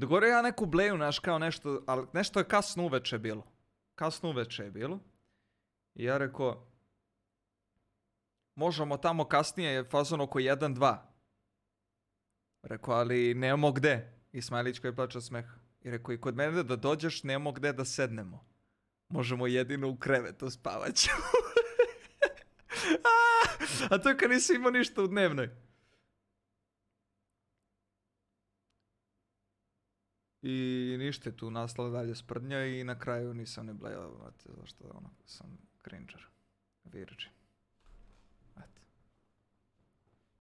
Dogovorio ja neku bleju, naš kao nešto, ali nešto je kasno uveče bilo. Kasno uveče je bilo. I ja rekao, možemo tamo kasnije, je fazon oko 1-2. Rekao, ali nemamo gde. I Smajlić koji plaća smeh. I rekao, i kod mene da dođeš, nemamo gde da sednemo. Možemo jedino u krevetu spavat ćemo. a, to to kad nisi imao ništa u dnevnoj. I ništa je tu nastala dalje sprdnja i na kraju nisam ni blejao, zašto ono, sam krinčer virđin.